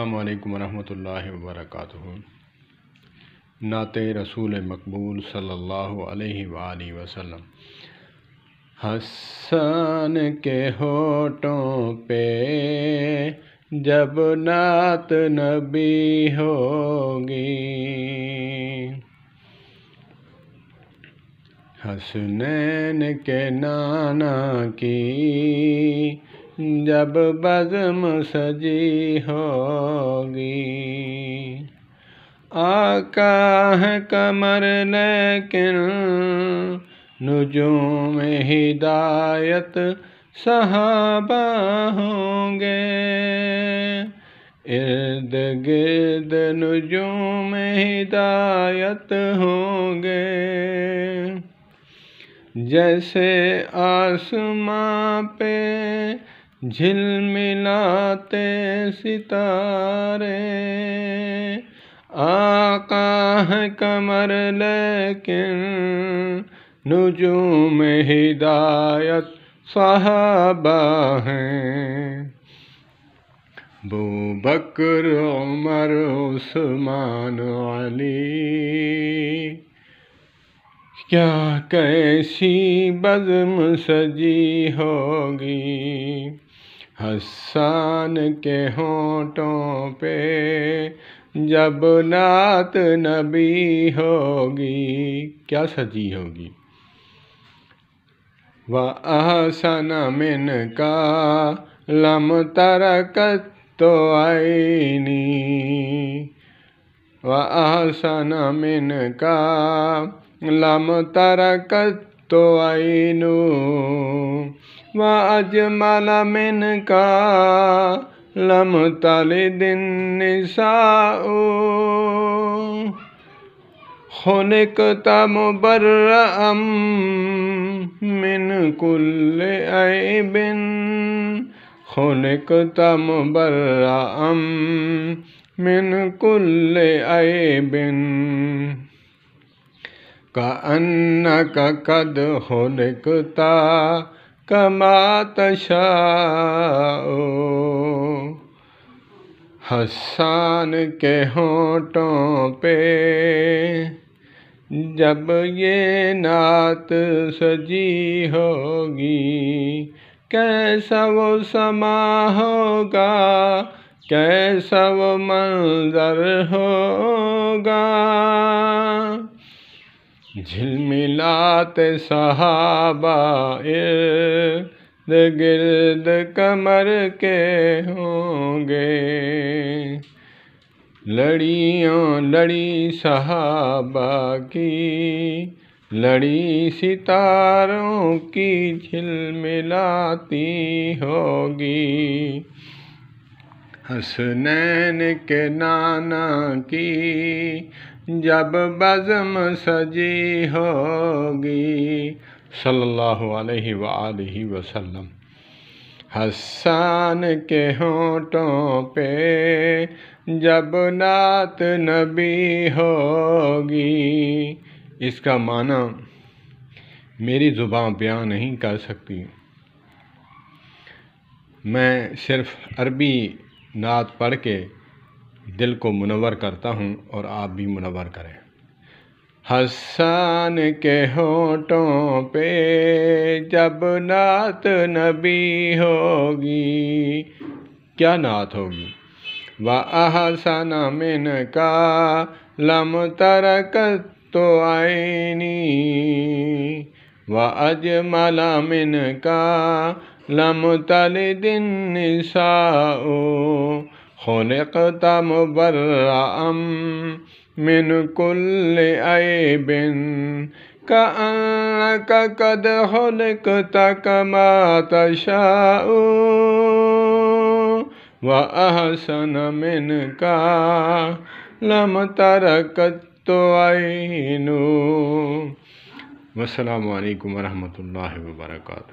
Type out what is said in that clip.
अल्लाम वरहमतुल्लाहि वरक नात रसूल मकबूल सल्ला वसलम हसन के होटों पे जब नात नबी होगी हसनैन के नाना की जब बदम सजी होगी आका है कमर लेकिन में हिदायत सहाबा होंगे इर्द गिर्द में हिदायत होंगे जैसे आसमां पे झिलमिलाते सितारे आकाह कमर लेकिन नुजूम हिदायत साहबा हैं बो बकर उमर उस्मान अली क्या कैसी बज़म सजी होगी हसान के होठों पे जब नात नबी होगी क्या सजी होगी व आसन मिन का लम तरकत तो आईनी व आसन मिन का लम तरकत तो आईनू व अजमल मिन का लम तल दिन निशाओ खुनक तम बर्रम मिन कुल बिन खुनक तम बर्रम मिन कुल बिन का अन्न का कद होनिकता कमात शाओ हसान के होठों पे जब ये नात सजी होगी कैसा वो समा होगा कैसा वो मंजर होगा झिलमिलात सहाबा इर्द गिर्द कमर के होंगे लड़ियों लड़ी सहाबा की लड़ी सितारों की झिलमिलाती होगी हसनैन के नाना की जब बज़म सजी होगी सल्लल्लाहु अलैहि अलैहि वसल्लम हसन के होटों पे जब नात नबी होगी इसका माना मेरी ज़ुबान बयां नहीं कर सकती मैं सिर्फ अरबी नात पढ़ के दिल को मुनवर करता हूँ और आप भी मुनवर करें हसान के होठों पे जब नात नबी होगी क्या नात होगी वहसना मिन का लम तरक तो आईनी व अजमला मिन का लम तल दिन साओ खुलकत मुबर्रअम मिन आए बिन का कद तक कमा तशाउ व अहसन मिन का लम तरक तो आईनू वसलम वरहमल वर्का